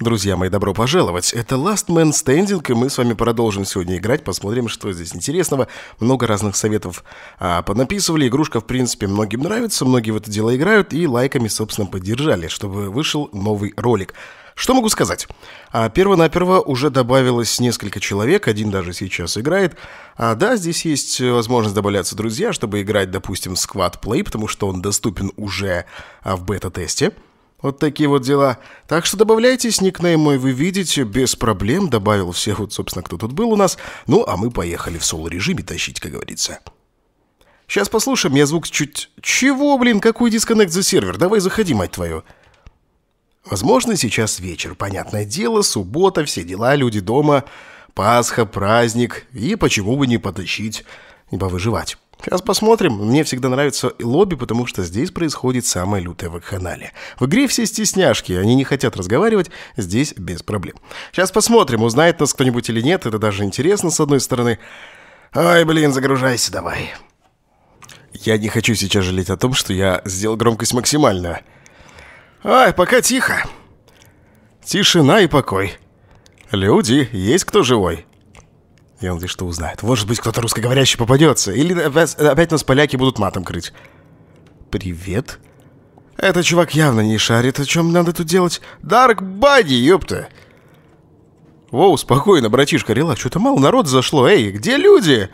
Друзья мои, добро пожаловать. Это Last Man Standing, и мы с вами продолжим сегодня играть. Посмотрим, что здесь интересного. Много разных советов а, понаписывали. Игрушка, в принципе, многим нравится. Многие в это дело играют и лайками, собственно, поддержали, чтобы вышел новый ролик. Что могу сказать? А, перво-наперво уже добавилось несколько человек, один даже сейчас играет. А, да, здесь есть э, возможность добавляться друзья, чтобы играть, допустим, в Squad Play, потому что он доступен уже а, в бета-тесте. Вот такие вот дела. Так что добавляйтесь, никнейм мой вы видите, без проблем. Добавил всех, вот, собственно, кто тут был у нас. Ну, а мы поехали в соло-режиме тащить, как говорится. Сейчас послушаем, я звук чуть... Чего, блин, какой дисконнект за сервер? Давай заходи, мать твою. Возможно, сейчас вечер, понятное дело, суббота, все дела, люди дома, Пасха, праздник. И почему бы не потащить, не выживать. Сейчас посмотрим. Мне всегда нравится лобби, потому что здесь происходит самое лютое вакханалия. В игре все стесняшки, они не хотят разговаривать, здесь без проблем. Сейчас посмотрим, узнает нас кто-нибудь или нет, это даже интересно с одной стороны. Ай, блин, загружайся давай. Я не хочу сейчас жалеть о том, что я сделал громкость максимально. Ай, пока тихо. Тишина и покой. Люди, есть кто живой? Я надеюсь, что узнает. Может быть, кто-то русскоговорящий попадется. Или опять нас поляки будут матом крыть. Привет. Этот чувак явно не шарит, о чем надо тут делать. Дарк Бади, ёпта. Воу, спокойно, братишка, релакс. Что-то мало народ зашло. Эй, где люди?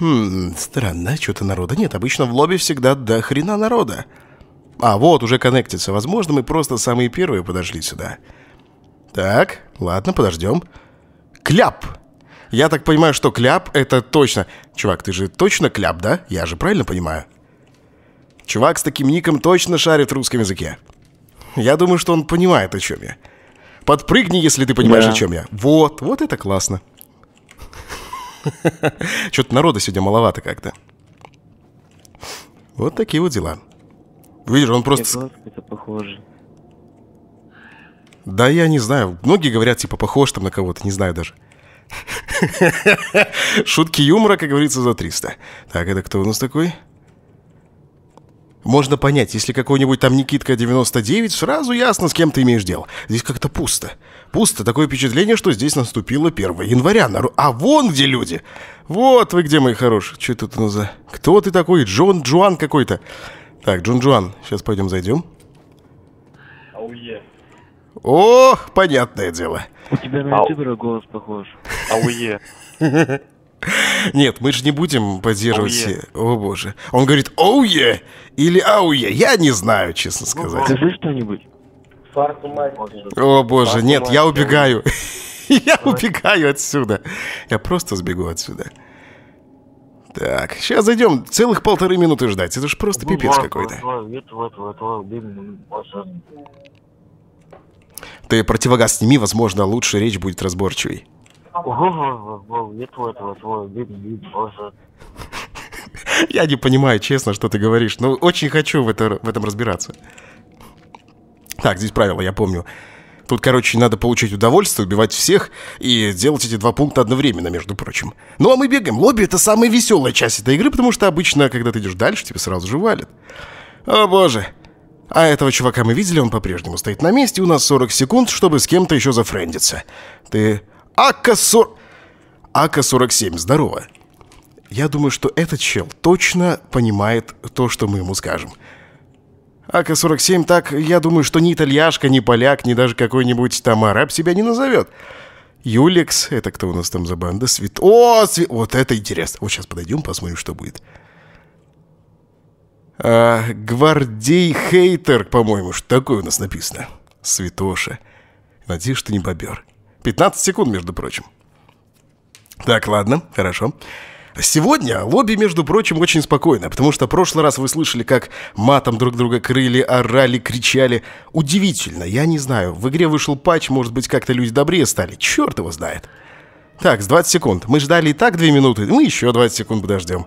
Хм, странно, что-то народа нет. Обычно в лобби всегда до хрена народа. А, вот, уже коннектится. Возможно, мы просто самые первые подошли сюда. Так, ладно, подождем. Кляп! Я так понимаю, что кляп — это точно... Чувак, ты же точно кляп, да? Я же правильно понимаю? Чувак с таким ником точно шарит в русском языке. Я думаю, что он понимает, о чем я. Подпрыгни, если ты понимаешь, да. о чем я. Вот, вот это классно. Что-то народа сегодня маловато как-то. Вот такие вот дела. Видишь, он просто... Ну, это похоже. Да я не знаю. Многие говорят, типа, похож там на кого-то, не знаю даже. Шутки юмора, как говорится, за 300. Так, это кто у нас такой? Можно понять, если какой-нибудь там Никитка 99, сразу ясно, с кем ты имеешь дело. Здесь как-то пусто. Пусто. Такое впечатление, что здесь наступило 1 января. А вон где люди. Вот вы где, мои хорошие. Что это нас за... Кто ты такой? Джон Джуан какой-то. Так, Джон Джуан. Сейчас пойдем зайдем. Ох, понятное дело. У тебя на а ютубера голос похож. Ауе. Нет, мы же не будем поддерживать... Oh, О боже. Он говорит «Оуе» или «Ауе». Я не знаю, честно ну, сказать. Скажи что-нибудь. О боже, нет, я убегаю. я убегаю отсюда. Я просто сбегу отсюда. Так, сейчас зайдем целых полторы минуты ждать. Это же просто пипец какой-то. Ну, ты противогаз сними, возможно, лучше речь будет разборчивой. Я не понимаю, честно, что ты говоришь, но ну, очень хочу в, это, в этом разбираться. Так, здесь правило, я помню. Тут, короче, надо получить удовольствие, убивать всех и делать эти два пункта одновременно, между прочим. Ну а мы бегаем. Лобби — это самая веселая часть этой игры, потому что обычно, когда ты идешь дальше, тебя сразу же валят. О боже, а этого чувака мы видели, он по-прежнему стоит на месте, у нас 40 секунд, чтобы с кем-то еще зафрендиться. Ты... АК-40... АК-47, здорово. Я думаю, что этот чел точно понимает то, что мы ему скажем. АК-47 так, я думаю, что ни итальяшка, ни поляк, ни даже какой-нибудь там араб себя не назовет. Юлекс, это кто у нас там за банда? Свит... О, свит... вот это интересно. Вот сейчас подойдем, посмотрим, что будет. А, гвардей Хейтер, по-моему, что такое у нас написано. Святоша. Надеюсь, что не бобер. 15 секунд, между прочим. Так, ладно, хорошо. Сегодня лобби, между прочим, очень спокойно, потому что в прошлый раз вы слышали, как матом друг друга крыли, орали, кричали. Удивительно, я не знаю, в игре вышел патч, может быть, как-то люди добрее стали, черт его знает. Так, с 20 секунд. Мы ждали и так 2 минуты, мы еще 20 секунд подождем.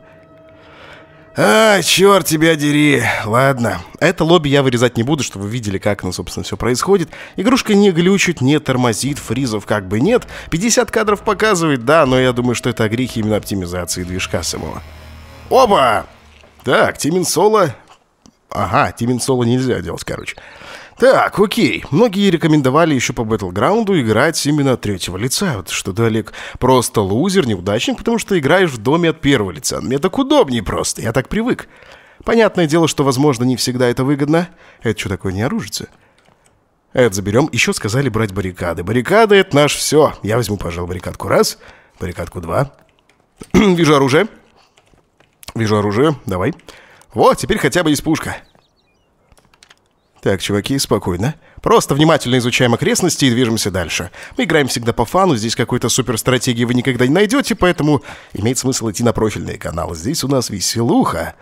А, черт тебя дери. Ладно. Это лобби я вырезать не буду, чтобы вы видели, как оно, собственно, все происходит. Игрушка не глючит, не тормозит, фризов как бы нет. 50 кадров показывает, да, но я думаю, что это огрехи именно оптимизации движка самого. Оба! Так, Тимин Соло... Ага, Тимин Соло нельзя делать, короче. Так, окей. Многие рекомендовали еще по Battleground играть именно от третьего лица. Вот что ты, Олег, просто лузер, неудачник, потому что играешь в доме от первого лица. Мне так удобнее просто, я так привык. Понятное дело, что, возможно, не всегда это выгодно. Это что такое, не оружие? Это заберем. Еще сказали брать баррикады. Баррикады — это наш все. Я возьму, пожалуй, баррикадку раз, баррикадку два. Вижу оружие. Вижу оружие. Давай. Вот, теперь хотя бы есть пушка. Так, чуваки, спокойно. Просто внимательно изучаем окрестности и движемся дальше. Мы играем всегда по фану, здесь какой-то суперстратегии вы никогда не найдете, поэтому имеет смысл идти на профильные каналы. Здесь у нас веселуха.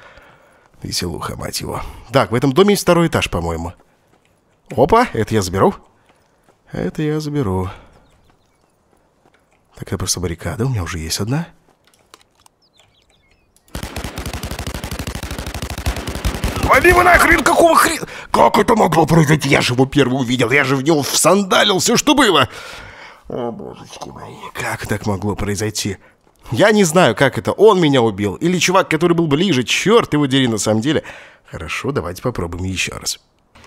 Веселуха, мать его. Так, в этом доме есть второй этаж, по-моему. Опа, это я заберу. Это я заберу. Так, это просто баррикада, у меня уже есть одна. Одна. Пойми вы нахрен, какого хрена? Как это могло произойти? Я же его первый увидел, я же в него всандалил все, что было. О, божечки мои, как так могло произойти? Я не знаю, как это, он меня убил, или чувак, который был ближе, черт его дери на самом деле. Хорошо, давайте попробуем еще раз.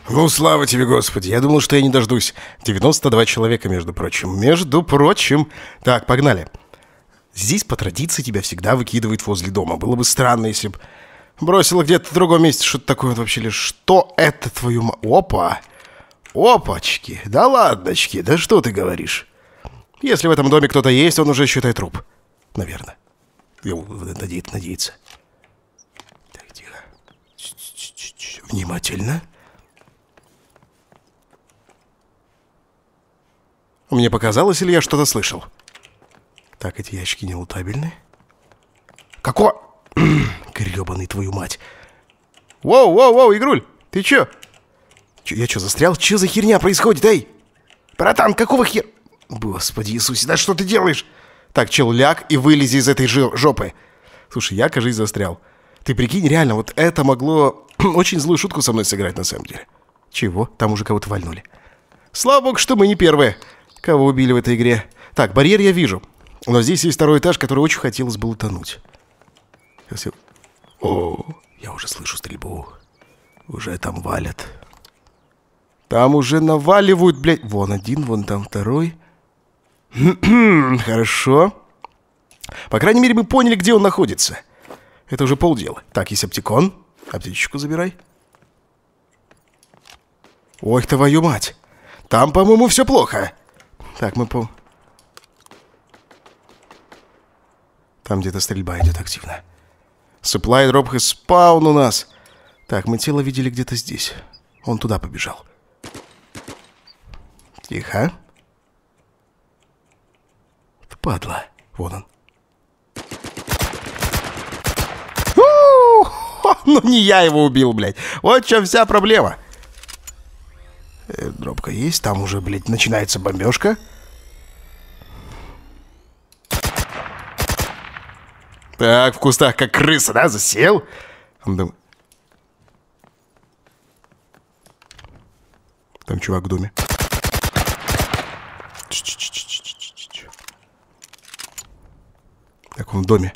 Ну, слава тебе, Господи, я думал, что я не дождусь. 92 человека, между прочим. Между прочим. Так, погнали. Здесь по традиции тебя всегда выкидывают возле дома. Было бы странно, если бы Бросила где-то в другом месте что-то такое вообще лишь. Что это твою м... Опа! Опачки! Да ладночки! Да что ты говоришь? Если в этом доме кто-то есть, он уже считает труп. Наверное. Надеется, надеется. Так, тихо. Внимательно. Мне показалось, или я что-то слышал? Так, эти ящики нелутабельны. Какого... Гребаный твою мать. Воу, воу, воу, Игруль, ты чё? чё я чё, застрял? Чё за херня происходит, эй? Братан, какого хер... Господи Иисусе, да что ты делаешь? Так, чел, ляг и вылези из этой жопы. Слушай, я, кажись, застрял. Ты прикинь, реально, вот это могло очень злую шутку со мной сыграть на самом деле. Чего? Там уже кого-то вальнули. Слава богу, что мы не первые, кого убили в этой игре. Так, барьер я вижу. Но здесь есть второй этаж, который очень хотелось бы утонуть. Сейчас я... О, я уже слышу стрельбу. Уже там валят. Там уже наваливают, блядь. Вон один, вон там второй. Хорошо. По крайней мере, мы поняли, где он находится. Это уже полдела. Так, есть аптекон. Аптечечку забирай. Ой, твою мать. Там, по-моему, все плохо. Так, мы по... Там где-то стрельба идет активно. Supply Drop has spawn у нас. Так, мы тело видели где-то здесь. Он туда побежал. Тихо. Падла. вот он. ну не я его убил, блядь. Вот в чем вся проблема. Э, дробка есть, там уже, блядь, начинается бомбежка. Так, в кустах, как крыса, да, засел? Он думает. Там чувак в доме. Так, он в доме.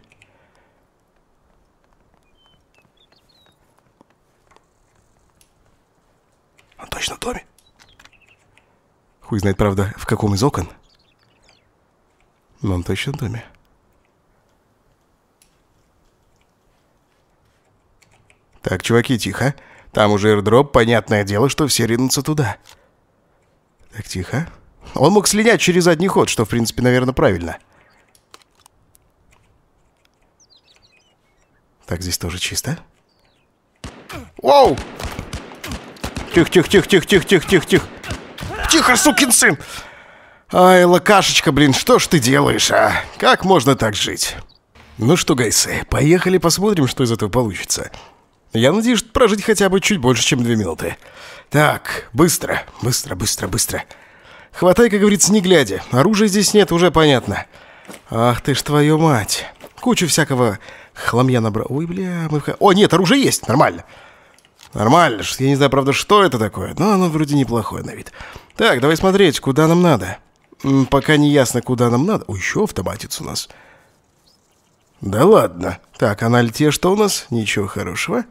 Он точно в доме. Хуй знает, правда, в каком из окон. Но он точно в доме. «Так, чуваки, тихо. Там уже аирдроп, понятное дело, что все ринутся туда». «Так, тихо. Он мог слинять через задний ход, что, в принципе, наверное, правильно». Так, здесь тоже чисто. Оу! Тихо, тихо, тихо, тихо, тихо, тихо, тихо, тихо. Тихо, сукин сын! Ай, лакашечка, блин, что ж ты делаешь, а? Как можно так жить? Ну что, гайсы, поехали посмотрим, что из этого получится. Я надеюсь прожить хотя бы чуть больше, чем две минуты. Так, быстро, быстро, быстро, быстро. Хватай, как говорится, не глядя. Оружия здесь нет, уже понятно. Ах ты ж твою мать. Кучу всякого хламья набрал. Ой, бля, мы... О, нет, оружие есть, нормально. Нормально, я не знаю, правда, что это такое, но оно вроде неплохое на вид. Так, давай смотреть, куда нам надо. Пока не ясно, куда нам надо. О, еще автоматец у нас. Да ладно. Так, анальте что у нас? Ничего хорошего.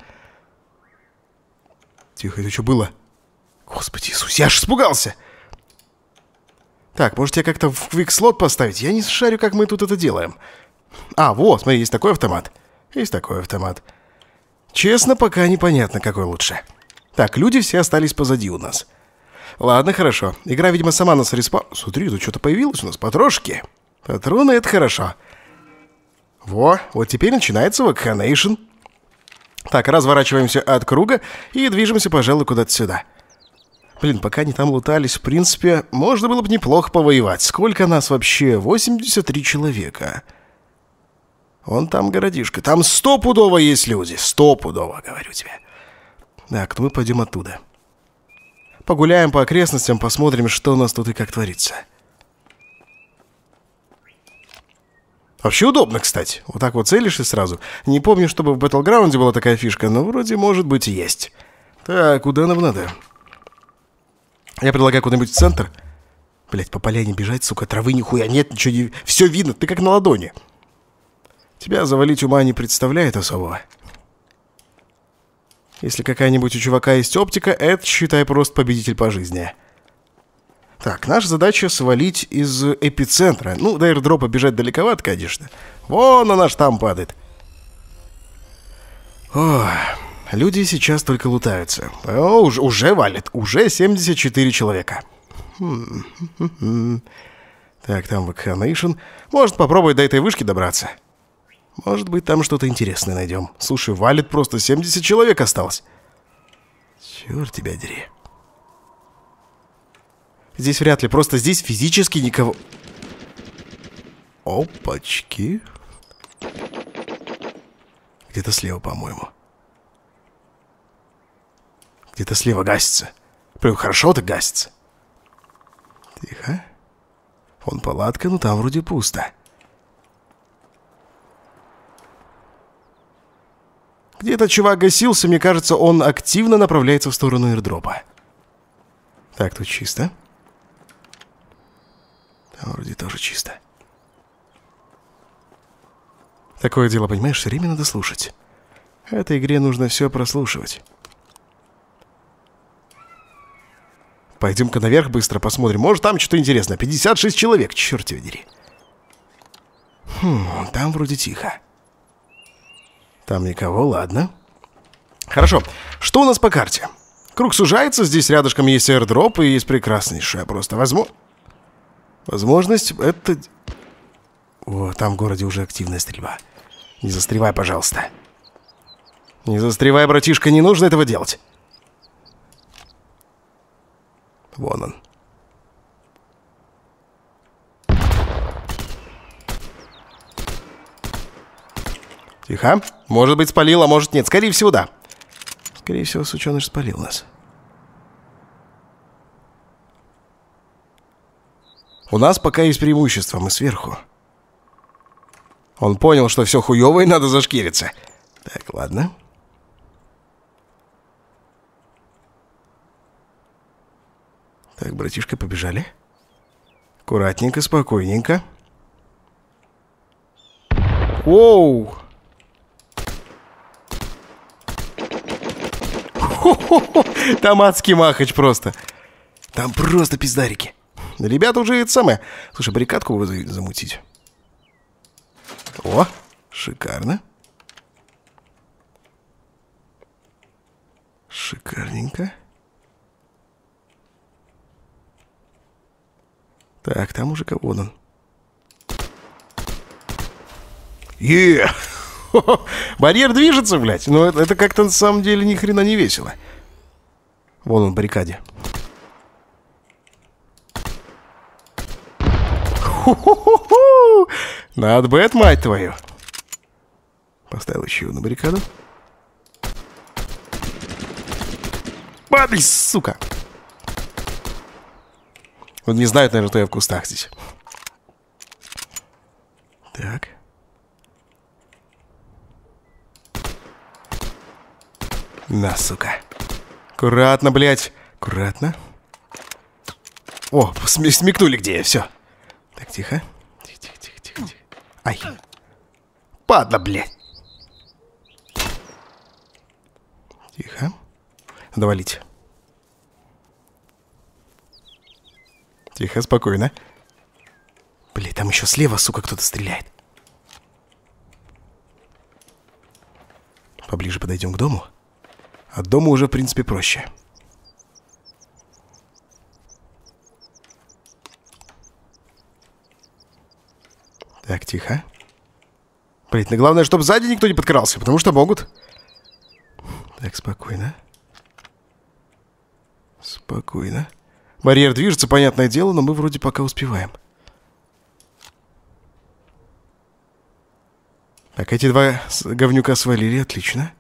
Тихо, это что было? Господи Иисус, я аж испугался! Так, может, я как-то в квикслот поставить? Я не шарю, как мы тут это делаем. А, вот, смотри, есть такой автомат. Есть такой автомат. Честно, пока непонятно, какой лучше. Так, люди все остались позади у нас. Ладно, хорошо. Игра, видимо, сама нас респа... Смотри, тут что-то появилось у нас. Патрошки. Патроны — это хорошо. Во, вот теперь начинается вакханейшн. Так, разворачиваемся от круга и движемся, пожалуй, куда-то сюда. Блин, пока они там лутались, в принципе, можно было бы неплохо повоевать. Сколько нас вообще? 83 человека. Он там городишко. Там стопудово есть люди. Стопудово, говорю тебе. Так, ну мы пойдем оттуда. Погуляем по окрестностям, посмотрим, что у нас тут и как творится. Вообще удобно, кстати. Вот так вот целишь и сразу. Не помню, чтобы в Battleground была такая фишка, но вроде, может быть, и есть. Так, куда нам надо? Я предлагаю куда-нибудь в центр. Блять, по поляне бежать, сука, травы нихуя нет, ничего не... Все видно, ты как на ладони. Тебя завалить ума не представляет особого. Если какая-нибудь у чувака есть оптика, это, считай, просто победитель по жизни. Так, наша задача свалить из эпицентра. Ну, до аирдропа бежать далековато, конечно. Вон она наш там падает. О, люди сейчас только лутаются. О, уже, уже валит. Уже 74 человека. Хм, хм, хм, так, там Вакханейшн. Может попробовать до этой вышки добраться. Может быть, там что-то интересное найдем. Слушай, валит просто 70 человек осталось. Черт тебя дери. Здесь вряд ли, просто здесь физически никого... Опачки. Где-то слева, по-моему. Где-то слева гасится. Прям хорошо так гасится. Тихо. Вон палатка, но ну там вроде пусто. Где-то чувак гасился, мне кажется, он активно направляется в сторону ирдропа. Так, тут чисто. А вроде тоже чисто. Такое дело, понимаешь, все время надо слушать. Этой игре нужно все прослушивать. Пойдем-ка наверх быстро посмотрим. Может, там что-то интересное. 56 человек, черт его дери. Хм, там вроде тихо. Там никого, ладно. Хорошо, что у нас по карте? Круг сужается, здесь рядышком есть аирдроп и есть прекраснейшая просто возможность. Возможность это... О, там в городе уже активная стрельба. Не застревай, пожалуйста. Не застревай, братишка, не нужно этого делать. Вон он. Тихо. Может быть, спалил, а может нет. Скорее всего, да. Скорее всего, сученыш спалил нас. У нас пока есть преимущество, мы сверху. Он понял, что все хуево и надо зашкириться. Так, ладно. Так, братишка, побежали. Аккуратненько, спокойненько. Оу! Хо Там адский махач просто. Там просто пиздарики. Ребята уже это самое. Слушай, баррикадку вызови, замутить. О, шикарно. Шикарненько. Так, там уже кого он. Е! Барьер движется, блядь. Но ну, это, это как-то на самом деле ни хрена не весело. Вон он в баррикаде. ху ху Надо бы мать твою! Поставил еще на баррикаду. Падай, сука! Он не знает, наверное, что я в кустах здесь. Так. На, сука. Аккуратно, блядь. Аккуратно. О, смекнули где я, все. Так, тихо. Тихо, тихо, тихо, тихо. тихо. Ай. Падла, блядь. Тихо. Надо валить. Тихо, спокойно. Блядь, там еще слева, сука, кто-то стреляет. Поближе подойдем к дому. От а дома уже, в принципе, проще. Тихо. Блин, главное, чтобы сзади никто не подкрался, потому что могут. Так, спокойно. Спокойно. Барьер движется, понятное дело, но мы вроде пока успеваем. Так, эти два говнюка свалили, отлично.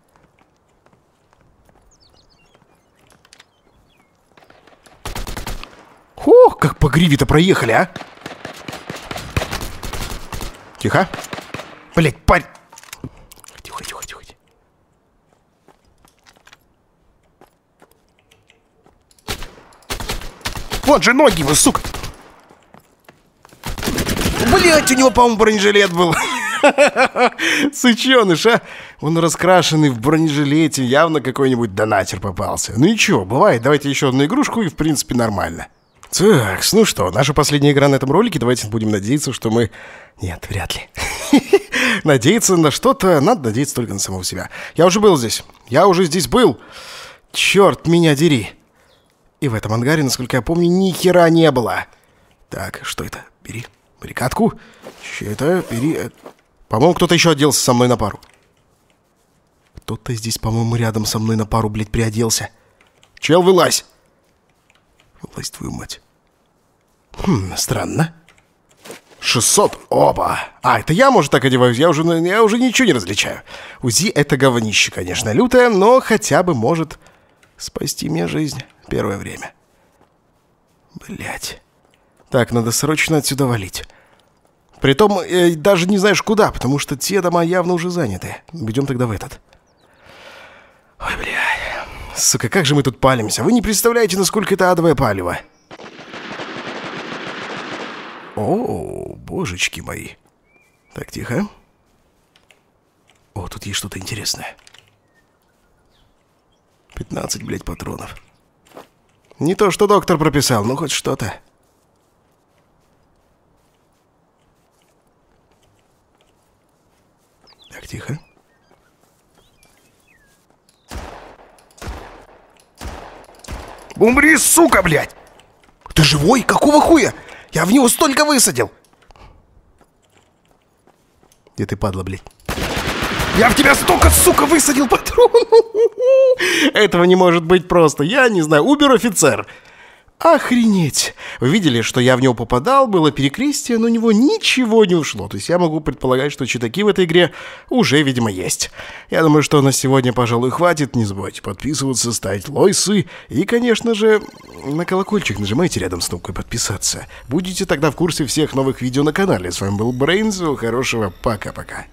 Ох, как по гриве-то проехали, а! Тихо. Блять, парень. Тихо, тихо, тихо. Вот же ноги его, сука. Блять, у него, по-моему, бронежилет был. Сыченыш, а? Он раскрашенный в бронежилете, явно какой-нибудь донатер попался. Ну ничего, бывает, давайте еще одну игрушку и в принципе нормально. Так, ну что, наша последняя игра на этом ролике. Давайте будем надеяться, что мы... Нет, вряд ли. Надеяться на что-то, надо надеяться только на самого себя. Я уже был здесь. Я уже здесь был. Черт, меня дери. И в этом ангаре, насколько я помню, ни хера не было. Так, что это? Бери прикатку. Че это? Бери... Э, по-моему, кто-то еще оделся со мной на пару. Кто-то здесь, по-моему, рядом со мной на пару, блядь, приоделся. Чел, вылазь! Лось твою мать. Хм, странно. 600. Опа. А, это я, может, так одеваюсь? Я уже, я уже ничего не различаю. УЗИ — это говнище, конечно, лютое, но хотя бы может спасти мне жизнь первое время. Блять. Так, надо срочно отсюда валить. Притом, э, даже не знаешь куда, потому что те дома явно уже заняты. Идем тогда в этот. Ой, бля. Сука, как же мы тут палимся? Вы не представляете, насколько это адовое палево. О, божечки мои. Так, тихо. О, тут есть что-то интересное. 15, блядь, патронов. Не то, что доктор прописал, но хоть что-то. Так, тихо. Умри, сука, блядь! Ты живой? Какого хуя? Я в него столько высадил! Где ты, падла, блядь? Я в тебя столько, сука, высадил патрон! Этого не может быть просто. Я не знаю. Убер офицер. Охренеть! Вы видели, что я в него попадал, было перекрестие, но у него ничего не ушло. То есть я могу предполагать, что читаки в этой игре уже, видимо, есть. Я думаю, что на сегодня, пожалуй, хватит. Не забывайте подписываться, ставить лойсы. И, конечно же, на колокольчик нажимайте рядом с кнопкой подписаться. Будете тогда в курсе всех новых видео на канале. С вами был Брейн, всего хорошего, пока-пока.